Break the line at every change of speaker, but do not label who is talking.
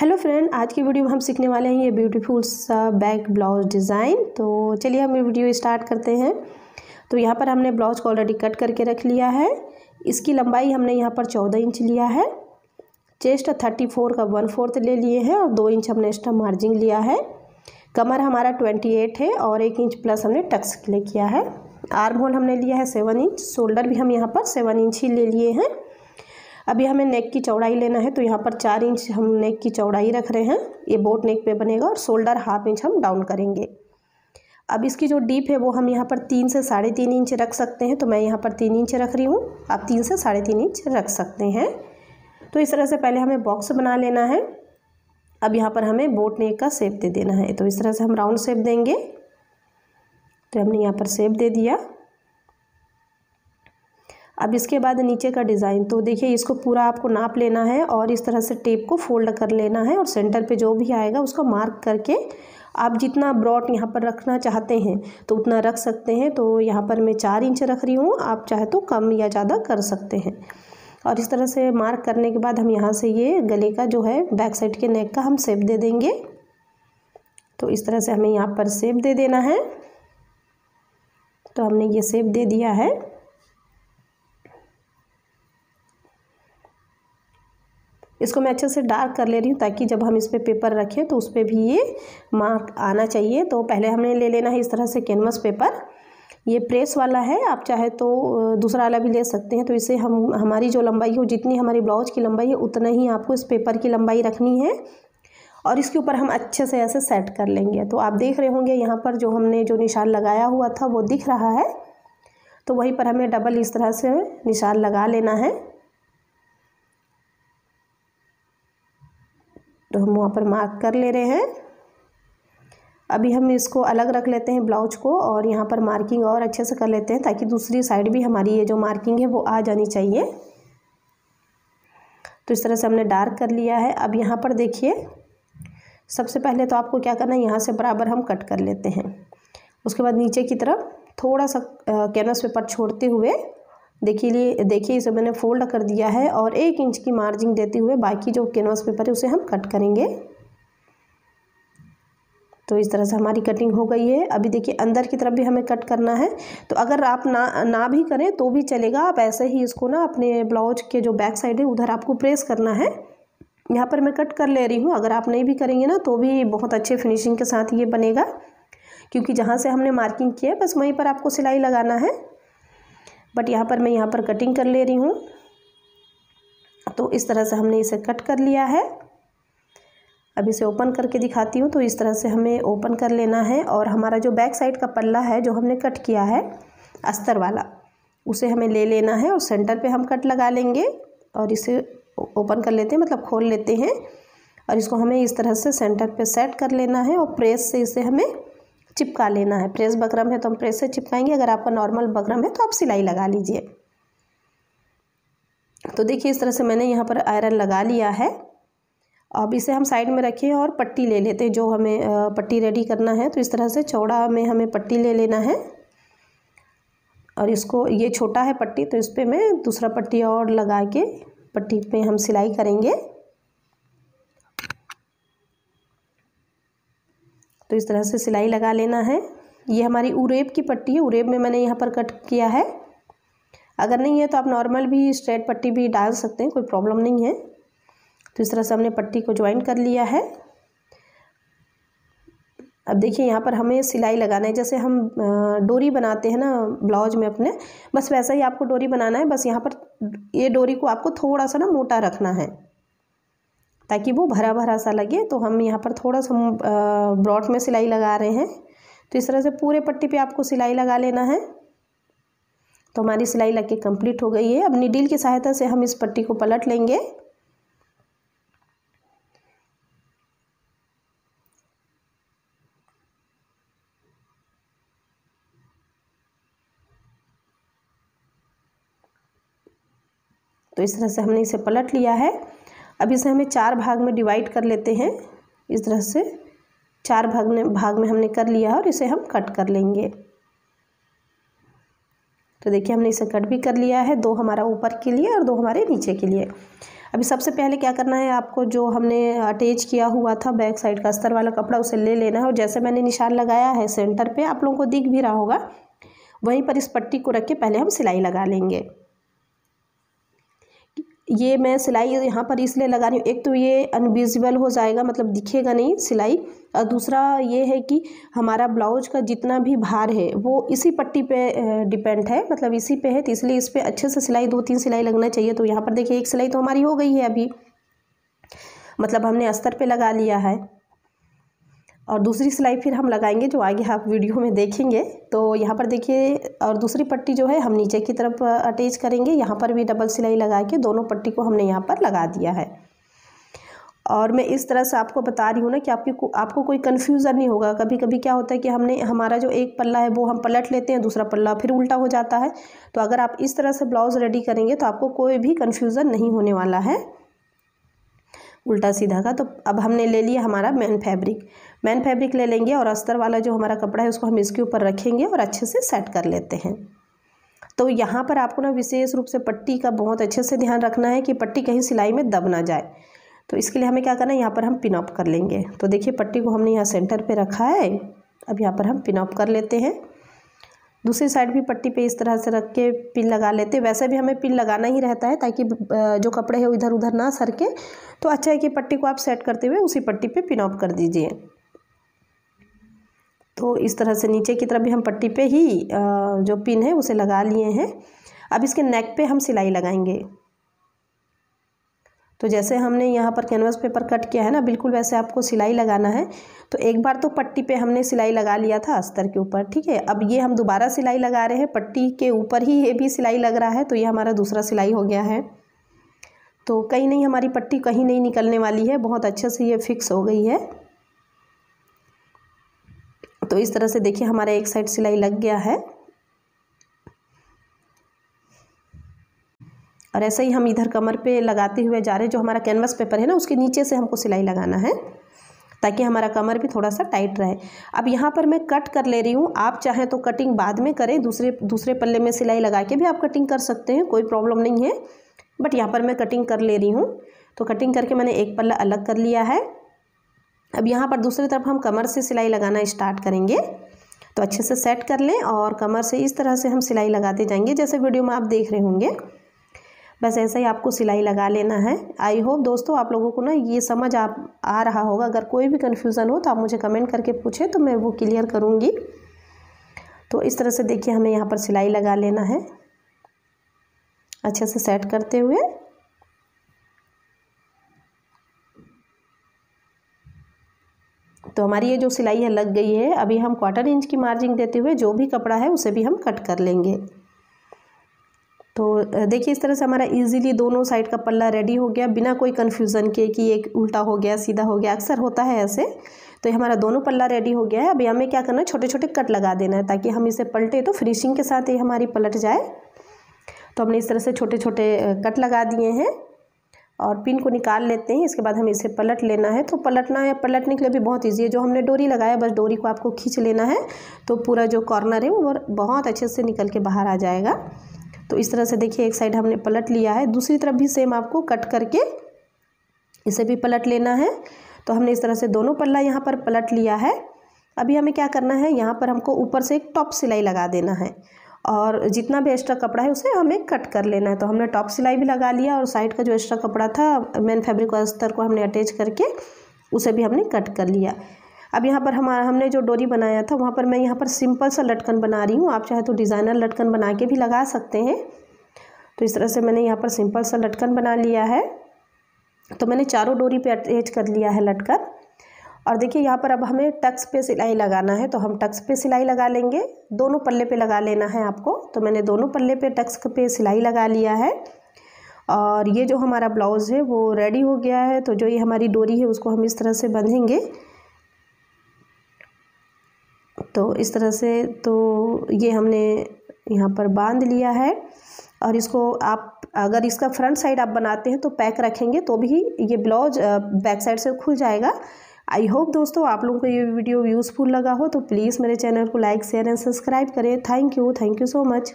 hello friend आज की video में हम सीखने वाले हैं ये ब्यूटीफुल सा बैक ब्लाउज डिज़ाइन तो चलिए हम ये वीडियो स्टार्ट करते हैं तो यहाँ पर हमने ब्लाउज को ऑलरेडी कट करके रख लिया है इसकी लंबाई हमने यहाँ पर चौदह इंच लिया है चेस्ट थर्टी फोर का वन फोर्थ ले लिए हैं और दो इंच हमने एक्स्ट्रा मार्जिन लिया है कमर हमारा ट्वेंटी एट है और एक इंच प्लस हमने टक्स के लिए किया है आर्म होल हमने लिया है सेवन इंच शोल्डर भी हम यहाँ पर सेवन इंच ही ले लिए हैं अभी हमें नेक की चौड़ाई लेना है तो यहाँ पर चार इंच हम नेक की चौड़ाई रख रहे हैं ये बोट नेक पे बनेगा और शोल्डर हाफ इंच हम डाउन करेंगे अब इसकी जो डीप है वो हम यहाँ पर तीन से साढ़े तीन इंच रख सकते हैं तो मैं यहाँ पर तीन इंच रख रही हूँ आप तीन से साढ़े तीन इंच रख सकते हैं तो इस तरह से पहले हमें बॉक्स बना लेना है अब यहाँ पर हमें बोट नेक का सेप दे देना है तो इस तरह से हम राउंड सेप देंगे तो हमने यहाँ पर सेप दे दिया अब इसके बाद नीचे का डिज़ाइन तो देखिए इसको पूरा आपको नाप लेना है और इस तरह से टेप को फोल्ड कर लेना है और सेंटर पे जो भी आएगा उसको मार्क करके आप जितना ब्रॉड यहाँ पर रखना चाहते हैं तो उतना रख सकते हैं तो यहाँ पर मैं चार इंच रख रही हूँ आप चाहे तो कम या ज़्यादा कर सकते हैं और इस तरह से मार्क करने के बाद हम यहाँ से ये गले का जो है बैक साइड के नेक का हम सेप दे देंगे तो इस तरह से हमें यहाँ पर सेप दे देना है तो हमने ये सेप दे दिया है इसको मैं अच्छे से डार्क कर ले रही हूँ ताकि जब हम इस पर पे पेपर रखें तो उस पर भी ये मार्क आना चाहिए तो पहले हमने ले लेना है इस तरह से कैनवस पेपर ये प्रेस वाला है आप चाहे तो दूसरा वाला भी ले सकते हैं तो इसे हम हमारी जो लंबाई हो जितनी हमारी ब्लाउज की लंबाई है उतना ही आपको इस पेपर की लंबाई रखनी है और इसके ऊपर हम अच्छे से ऐसे सेट कर लेंगे तो आप देख रहे होंगे यहाँ पर जो हमने जो निशान लगाया हुआ था वो दिख रहा है तो वहीं पर हमें डबल इस तरह से निशान लगा लेना है तो हम वहाँ पर मार्क कर ले रहे हैं अभी हम इसको अलग रख लेते हैं ब्लाउज को और यहाँ पर मार्किंग और अच्छे से कर लेते हैं ताकि दूसरी साइड भी हमारी ये जो मार्किंग है वो आ जानी चाहिए तो इस तरह से हमने डार्क कर लिया है अब यहाँ पर देखिए सबसे पहले तो आपको क्या करना है यहाँ से बराबर हम कट कर लेते हैं उसके बाद नीचे की तरफ थोड़ा सा कैनवस पेपर छोड़ते हुए देखिए देखिए इसे मैंने फोल्ड कर दिया है और एक इंच की मार्जिन देते हुए बाकी जो कैनवास पेपर है उसे हम कट करेंगे तो इस तरह से हमारी कटिंग हो गई है अभी देखिए अंदर की तरफ भी हमें कट करना है तो अगर आप ना ना भी करें तो भी चलेगा आप ऐसे ही इसको ना अपने ब्लाउज के जो बैक साइड है उधर आपको प्रेस करना है यहाँ पर मैं कट कर ले रही हूँ अगर आप नहीं भी करेंगे ना तो भी बहुत अच्छे फिनिशिंग के साथ ये बनेगा क्योंकि जहाँ से हमने मार्किंग की है बस वहीं पर आपको सिलाई लगाना है बट यहाँ पर मैं यहाँ पर कटिंग कर ले रही हूँ तो इस तरह से हमने इसे कट कर लिया है अब इसे ओपन करके दिखाती हूँ तो इस तरह से हमें ओपन कर लेना है और हमारा जो बैक साइड का पल्ला है जो हमने कट किया है अस्तर वाला उसे हमें ले लेना है और सेंटर पे हम कट लगा लेंगे और इसे ओपन कर लेते हैं मतलब खोल लेते हैं और इसको हमें इस तरह से सेंटर पे सेट कर लेना है और प्रेस से इसे हमें चिपका लेना है प्रेस बकरम है तो हम प्रेस से चिपकाएंगे अगर आपका नॉर्मल बकरम है तो आप सिलाई लगा लीजिए तो देखिए इस तरह से मैंने यहाँ पर आयरन लगा लिया है अब इसे हम साइड में रखें और पट्टी ले लेते हैं जो हमें पट्टी रेडी करना है तो इस तरह से चौड़ा में हमें पट्टी ले लेना है और इसको ये छोटा है पट्टी तो इस पर मैं दूसरा पट्टी और लगा के पट्टी पे हम सिलाई करेंगे तो इस तरह से सिलाई लगा लेना है ये हमारी उरेब की पट्टी है उरेब में मैंने यहाँ पर कट किया है अगर नहीं है तो आप नॉर्मल भी स्ट्रेट पट्टी भी डाल सकते हैं कोई प्रॉब्लम नहीं है तो इस तरह से हमने पट्टी को ज्वाइन कर लिया है अब देखिए यहाँ पर हमें सिलाई लगाना है जैसे हम डोरी बनाते हैं ना ब्लाउज में अपने बस वैसा ही आपको डोरी बनाना है बस यहाँ पर ये डोरी को आपको थोड़ा सा ना मोटा रखना है ताकि वो भरा भरा सा लगे तो हम यहाँ पर थोड़ा सा ब्रॉड में सिलाई लगा रहे हैं तो इस तरह से पूरे पट्टी पे आपको सिलाई लगा लेना है तो हमारी सिलाई लग के कम्प्लीट हो गई है अब निडिल की सहायता से हम इस पट्टी को पलट लेंगे तो इस तरह से हमने इसे पलट लिया है अब इसे हमें चार भाग में डिवाइड कर लेते हैं इस तरह से चार भाग में भाग में हमने कर लिया है और इसे हम कट कर लेंगे तो देखिए हमने इसे कट भी कर लिया है दो हमारा ऊपर के लिए और दो हमारे नीचे के लिए अभी सबसे पहले क्या करना है आपको जो हमने अटैच किया हुआ था बैक साइड का अस्तर वाला कपड़ा उसे ले लेना है और जैसे मैंने निशान लगाया है सेंटर पे आप लोगों को दिख भी रहा होगा वहीं पर इस पट्टी को रख के पहले हम सिलाई लगा लेंगे ये मैं सिलाई यहाँ पर इसलिए लगा रही हूँ एक तो ये अनविजिबल हो जाएगा मतलब दिखेगा नहीं सिलाई और दूसरा ये है कि हमारा ब्लाउज का जितना भी भार है वो इसी पट्टी पे डिपेंड है मतलब इसी पे है तो इसलिए इस पर अच्छे से सिलाई दो तीन सिलाई लगना चाहिए तो यहाँ पर देखिए एक सिलाई तो हमारी हो गई है अभी मतलब हमने अस्तर पर लगा लिया है और दूसरी सिलाई फिर हम लगाएंगे जो आगे आप वीडियो में देखेंगे तो यहाँ पर देखिए और दूसरी पट्टी जो है हम नीचे की तरफ अटैच करेंगे यहाँ पर भी डबल सिलाई लगा के दोनों पट्टी को हमने यहाँ पर लगा दिया है और मैं इस तरह से आपको बता रही हूँ ना कि आपकी को, आपको कोई कन्फ्यूज़न नहीं होगा कभी कभी क्या होता है कि हमने हमारा जो एक पल्ला है वो हम पलट लेते हैं दूसरा पल्ला फिर उल्टा हो जाता है तो अगर आप इस तरह से ब्लाउज़ रेडी करेंगे तो आपको कोई भी कन्फ्यूज़न नहीं होने वाला है उल्टा सीधा का तो अब हमने ले लिया हमारा मैन फैब्रिक मैन फैब्रिक ले लेंगे और अस्तर वाला जो हमारा कपड़ा है उसको हम इसके ऊपर रखेंगे और अच्छे से सेट कर लेते हैं तो यहाँ पर आपको ना विशेष रूप से पट्टी का बहुत अच्छे से ध्यान रखना है कि पट्टी कहीं सिलाई में दब ना जाए तो इसके लिए हमें क्या करना है यहाँ पर हम पिनअप कर लेंगे तो देखिए पट्टी को हमने यहाँ सेंटर पर रखा है अब यहाँ पर हम पिनअप कर लेते हैं दूसरी साइड भी पट्टी पे इस तरह से रख के पिन लगा लेते वैसे भी हमें पिन लगाना ही रहता है ताकि जो कपड़े हैं इधर उधर ना सरके तो अच्छा है कि पट्टी को आप सेट करते हुए उसी पट्टी पे पिन ऑफ कर दीजिए तो इस तरह से नीचे की तरफ भी हम पट्टी पे ही जो पिन है उसे लगा लिए हैं अब इसके नेक पे हम सिलाई लगाएंगे तो जैसे हमने यहाँ पर कैनवास पेपर कट किया है ना बिल्कुल वैसे आपको सिलाई लगाना है तो एक बार तो पट्टी पे हमने सिलाई लगा लिया था अस्तर के ऊपर ठीक है अब ये हम दोबारा सिलाई लगा रहे हैं पट्टी के ऊपर ही ये भी सिलाई लग रहा है तो ये हमारा दूसरा सिलाई हो गया है तो कहीं नहीं हमारी पट्टी कहीं नहीं निकलने वाली है बहुत अच्छे से ये फिक्स हो गई है तो इस तरह से देखिए हमारा एक साइड सिलाई लग गया है और ऐसे ही हम इधर कमर पे लगाते हुए जा रहे जो हमारा कैनवस पेपर है ना उसके नीचे से हमको सिलाई लगाना है ताकि हमारा कमर भी थोड़ा सा टाइट रहे अब यहाँ पर मैं कट कर ले रही हूँ आप चाहें तो कटिंग बाद में करें दूसरे दूसरे पल्ले में सिलाई लगा के भी आप कटिंग कर सकते हैं कोई प्रॉब्लम नहीं है बट यहाँ पर मैं कटिंग कर ले रही हूँ तो कटिंग करके मैंने एक पल्ला अलग कर लिया है अब यहाँ पर दूसरी तरफ हम कमर से सिलाई लगाना स्टार्ट करेंगे तो अच्छे से सेट कर लें और कमर से इस तरह से हम सिलाई लगाते जाएंगे जैसे वीडियो में आप देख रहे होंगे बस ऐसा ही आपको सिलाई लगा लेना है आई होप दोस्तों आप लोगों को ना ये समझ आप आ रहा होगा अगर कोई भी कन्फ्यूज़न हो तो आप मुझे कमेंट करके पूछें तो मैं वो क्लियर करूँगी तो इस तरह से देखिए हमें यहाँ पर सिलाई लगा लेना है अच्छे से सेट करते हुए तो हमारी ये जो सिलाई है लग गई है अभी हम क्वार्टर इंच की मार्जिन देते हुए जो भी कपड़ा है उसे भी हम कट कर लेंगे तो देखिए इस तरह से हमारा इजीली दोनों साइड का पल्ला रेडी हो गया बिना कोई कन्फ्यूज़न के कि एक उल्टा हो गया सीधा हो गया अक्सर होता है ऐसे तो ये हमारा दोनों पल्ला रेडी हो गया है अभी हमें क्या करना है छोटे छोटे कट लगा देना है ताकि हम इसे पलटे तो फिनिशिंग के साथ ये हमारी पलट जाए तो हमने इस तरह से छोटे छोटे कट लगा दिए हैं और पिन को निकाल लेते हैं इसके बाद हमें इसे पलट लेना है तो पलटना है पलटने के लिए भी बहुत ईजी है जो हमने डोरी लगाया बस डोरी को आपको खींच लेना है तो पूरा जो कॉर्नर है वो बहुत अच्छे से निकल के बाहर आ जाएगा तो इस तरह से देखिए एक साइड हमने पलट लिया है दूसरी तरफ भी सेम आपको कट करके इसे भी पलट लेना है तो हमने इस तरह से दोनों पल्ला यहाँ पर पलट लिया है अभी हमें क्या करना है यहाँ पर हमको ऊपर से एक टॉप सिलाई लगा देना है और जितना भी एक्स्ट्रा कपड़ा है उसे हमें कट कर लेना है तो हमने टॉप सिलाई भी लगा लिया और साइड का जो एक्स्ट्रा कपड़ा था मेन फैब्रिक अस्तर को हमने अटैच करके उसे भी हमने कट कर लिया अब यहाँ पर हमारा हमने जो डोरी बनाया था वहाँ पर मैं यहाँ पर सिंपल सा लटकन बना रही हूँ आप चाहे तो डिज़ाइनर लटकन बना के भी लगा सकते हैं तो इस तरह से मैंने यहाँ पर सिंपल सा लटकन बना लिया है तो मैंने चारों डोरी पे अटैच कर लिया है लटकन और देखिए यहाँ पर अब हमें टक्स पे सिलाई लगाना है तो हम टक्स पे सिलाई लगा लेंगे दोनों पल्ले पे लगा लेना है आपको तो मैंने दोनों पल्ले पे टक्स पे सिलाई लगा लिया है और ये जो हमारा ब्लाउज़ है वो रेडी हो गया है तो जो ये हमारी डोरी है उसको हम इस तरह से बंधेंगे तो इस तरह से तो ये हमने यहाँ पर बांध लिया है और इसको आप अगर इसका फ्रंट साइड आप बनाते हैं तो पैक रखेंगे तो भी ये ब्लाउज बैक साइड से खुल जाएगा आई होप दोस्तों आप लोगों को ये वीडियो यूज़फुल लगा हो तो प्लीज़ मेरे चैनल को लाइक शेयर एंड सब्सक्राइब करें thank you thank you so much